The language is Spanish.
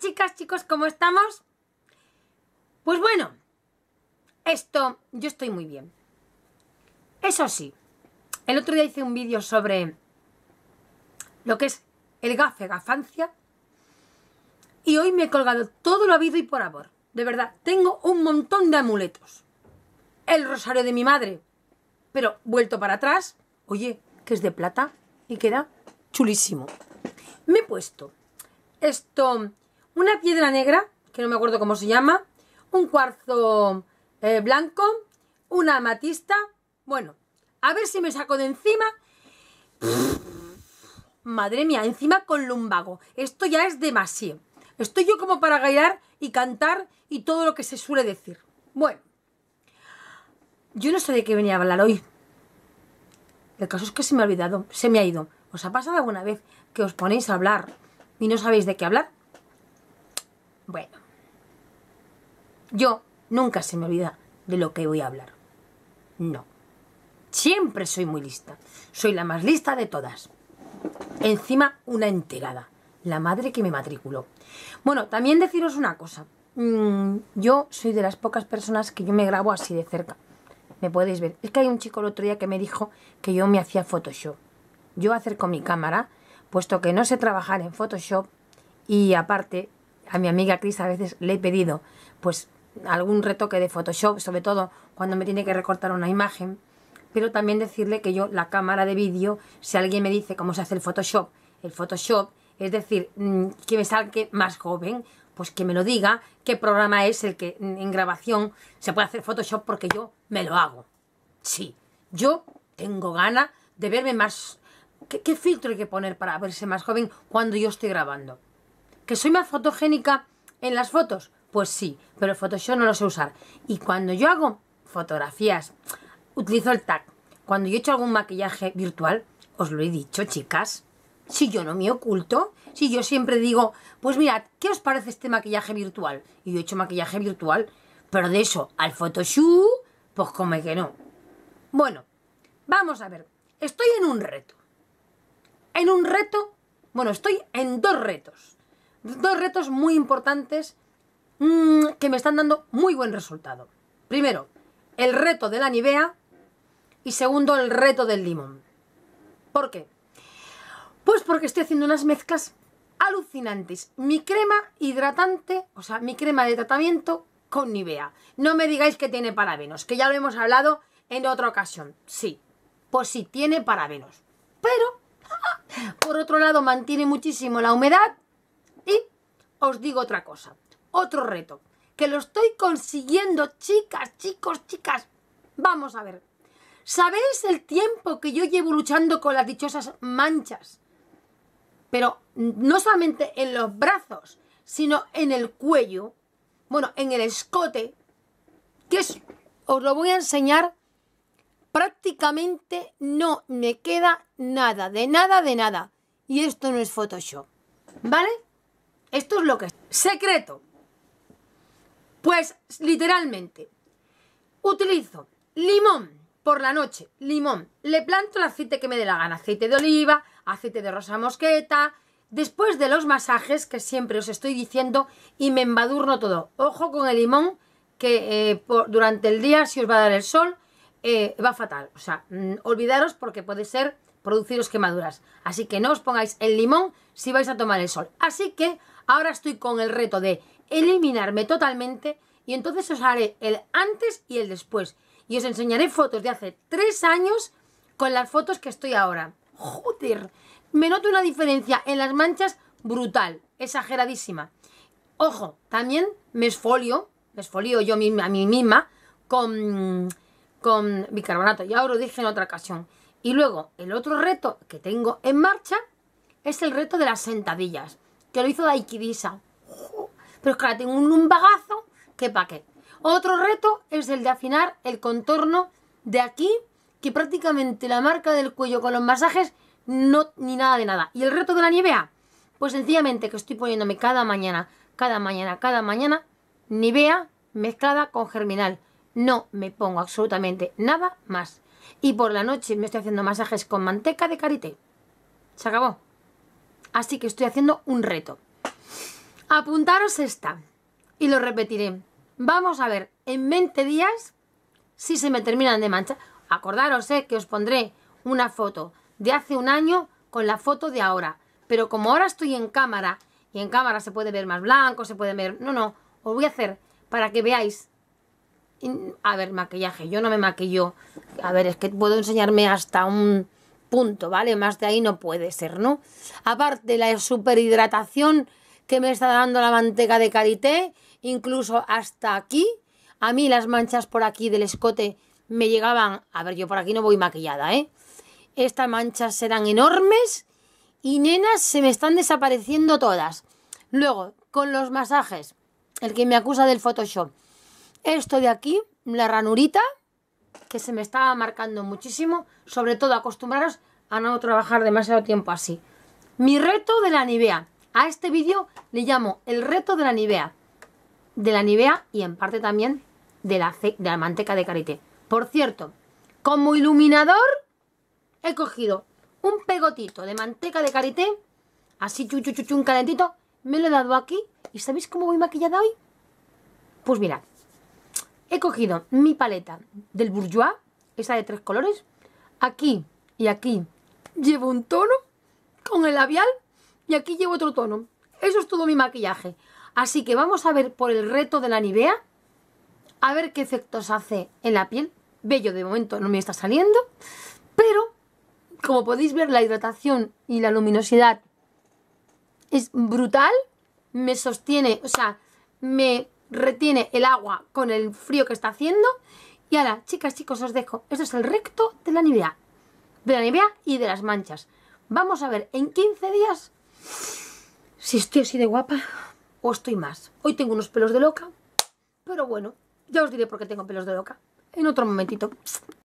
chicas, chicos? ¿Cómo estamos? Pues bueno, esto, yo estoy muy bien. Eso sí, el otro día hice un vídeo sobre lo que es el gafe, gafancia, y hoy me he colgado todo lo habido y por amor. De verdad, tengo un montón de amuletos. El rosario de mi madre, pero vuelto para atrás, oye, que es de plata y queda chulísimo. Me he puesto esto una piedra negra, que no me acuerdo cómo se llama, un cuarzo eh, blanco, una amatista. Bueno, a ver si me saco de encima. Madre mía, encima con lumbago. Esto ya es demasiado. Estoy yo como para bailar y cantar y todo lo que se suele decir. Bueno, yo no sé de qué venía a hablar hoy. El caso es que se me ha olvidado, se me ha ido. ¿Os ha pasado alguna vez que os ponéis a hablar y no sabéis de qué hablar? Bueno, yo nunca se me olvida de lo que voy a hablar. No. Siempre soy muy lista. Soy la más lista de todas. Encima, una enterada. La madre que me matriculó. Bueno, también deciros una cosa. Mm, yo soy de las pocas personas que yo me grabo así de cerca. Me podéis ver. Es que hay un chico el otro día que me dijo que yo me hacía Photoshop. Yo acerco mi cámara, puesto que no sé trabajar en Photoshop y aparte a mi amiga Cris a veces le he pedido pues algún retoque de Photoshop, sobre todo cuando me tiene que recortar una imagen, pero también decirle que yo la cámara de vídeo, si alguien me dice cómo se hace el Photoshop, el Photoshop, es decir, mm, que me salga más joven, pues que me lo diga, qué programa es el que en grabación se puede hacer Photoshop porque yo me lo hago. Sí, yo tengo ganas de verme más... qué filtro hay que poner para verse más joven cuando yo estoy grabando? ¿Que soy más fotogénica en las fotos? Pues sí, pero el Photoshop no lo sé usar. Y cuando yo hago fotografías, utilizo el tag. Cuando yo he hecho algún maquillaje virtual, os lo he dicho, chicas. Si yo no me oculto, si yo siempre digo, pues mirad, ¿qué os parece este maquillaje virtual? Y yo he hecho maquillaje virtual, pero de eso al Photoshop, pues como que no. Bueno, vamos a ver. Estoy en un reto. En un reto, bueno, estoy en dos retos. Dos retos muy importantes mm, que me están dando muy buen resultado. Primero, el reto de la Nivea y segundo, el reto del limón. ¿Por qué? Pues porque estoy haciendo unas mezclas alucinantes. Mi crema hidratante, o sea, mi crema de tratamiento con Nivea. No me digáis que tiene parabenos, que ya lo hemos hablado en otra ocasión. Sí, pues sí, tiene parabenos. Pero, por otro lado, mantiene muchísimo la humedad os digo otra cosa, otro reto, que lo estoy consiguiendo, chicas, chicos, chicas. Vamos a ver. ¿Sabéis el tiempo que yo llevo luchando con las dichosas manchas? Pero no solamente en los brazos, sino en el cuello, bueno, en el escote, que es, os lo voy a enseñar, prácticamente no me queda nada, de nada, de nada. Y esto no es Photoshop, ¿vale? Esto es lo que es. Secreto. Pues literalmente, utilizo limón por la noche, limón. Le planto el aceite que me dé la gana, aceite de oliva, aceite de rosa mosqueta. Después de los masajes que siempre os estoy diciendo y me embadurno todo. Ojo con el limón que eh, por, durante el día si os va a dar el sol eh, va fatal. O sea, mm, olvidaros porque puede ser produciros quemaduras. Así que no os pongáis el limón si vais a tomar el sol. Así que Ahora estoy con el reto de eliminarme totalmente y entonces os haré el antes y el después. Y os enseñaré fotos de hace tres años con las fotos que estoy ahora. Joder, me noto una diferencia en las manchas brutal, exageradísima. Ojo, también me esfolio, me esfolio yo a mí misma con, con bicarbonato. Ya os lo dije en otra ocasión. Y luego, el otro reto que tengo en marcha es el reto de las sentadillas que lo hizo Daikidisa. Pero es que ahora tengo un bagazo. que pa' qué. Otro reto es el de afinar el contorno de aquí, que prácticamente la marca del cuello con los masajes no ni nada de nada. ¿Y el reto de la nievea? Pues sencillamente que estoy poniéndome cada mañana, cada mañana, cada mañana, nivea mezclada con germinal. No me pongo absolutamente nada más. Y por la noche me estoy haciendo masajes con manteca de karité. Se acabó. Así que estoy haciendo un reto. Apuntaros esta y lo repetiré. Vamos a ver en 20 días si se me terminan de manchar. Acordaros eh, que os pondré una foto de hace un año con la foto de ahora. Pero como ahora estoy en cámara y en cámara se puede ver más blanco, se puede ver... No, no, os voy a hacer para que veáis. A ver, maquillaje. Yo no me maquillo. A ver, es que puedo enseñarme hasta un... Punto, ¿vale? Más de ahí no puede ser, ¿no? Aparte, la superhidratación que me está dando la manteca de karité, incluso hasta aquí, a mí las manchas por aquí del escote me llegaban... A ver, yo por aquí no voy maquillada, ¿eh? Estas manchas serán enormes y nenas se me están desapareciendo todas. Luego, con los masajes, el que me acusa del Photoshop. Esto de aquí, la ranurita, que se me estaba marcando muchísimo, sobre todo acostumbraros a no trabajar demasiado tiempo así. Mi reto de la Nivea. A este vídeo le llamo el reto de la Nivea. De la Nivea y en parte también de la, de manteca de karité. Por cierto, como iluminador he cogido un pegotito de manteca de karité, así un calentito, me lo he dado aquí. ¿Y sabéis cómo voy maquillada hoy? Pues mirad, he cogido mi paleta del Bourjois, esa de tres colores, aquí y aquí llevo un tono con el labial y aquí llevo otro tono. Eso es todo mi maquillaje. Así que vamos a ver por el reto de la Nivea, a ver qué efectos hace en la piel. Bello de momento no me está saliendo, pero como podéis ver la hidratación y la luminosidad es brutal, me sostiene, o sea, me retiene el agua con el frío que está haciendo. Y ahora, chicas, chicos, os dejo. Esto es el recto de la nivea. De la nivea y de las manchas. Vamos a ver en 15 días si estoy así de guapa o estoy más. Hoy tengo unos pelos de loca, pero bueno, ya os diré por qué tengo pelos de loca. En otro momentito.